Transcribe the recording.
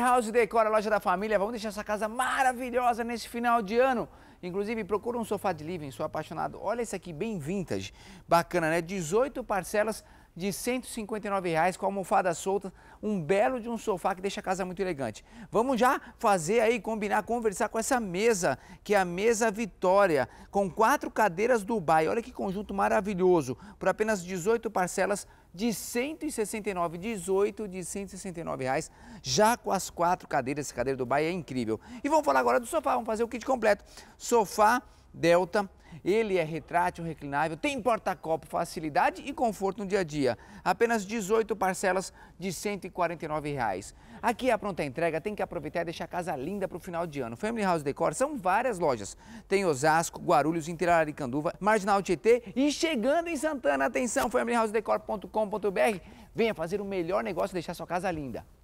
House Decor, a loja da família. Vamos deixar essa casa maravilhosa nesse final de ano. Inclusive, procura um sofá de living, sou apaixonado. Olha esse aqui, bem vintage. Bacana, né? 18 parcelas de R$ 159,00 com almofada solta, um belo de um sofá que deixa a casa muito elegante. Vamos já fazer aí, combinar, conversar com essa mesa, que é a Mesa Vitória, com quatro cadeiras Dubai. Olha que conjunto maravilhoso, por apenas 18 parcelas de 169, 18 de 169 reais, já com as quatro cadeiras, essa cadeira Dubai é incrível. E vamos falar agora do sofá, vamos fazer o kit completo. Sofá Delta ele é retrátil, reclinável, tem porta-copo, facilidade e conforto no dia a dia. Apenas 18 parcelas de R$ 149. Reais. Aqui a pronta entrega tem que aproveitar e deixar a casa linda para o final de ano. Family House Decor são várias lojas. Tem Osasco, Guarulhos, Interaricanduva, Marginal Tietê e chegando em Santana. Atenção, familyhousedecor.com.br. Venha fazer o melhor negócio e deixar sua casa linda.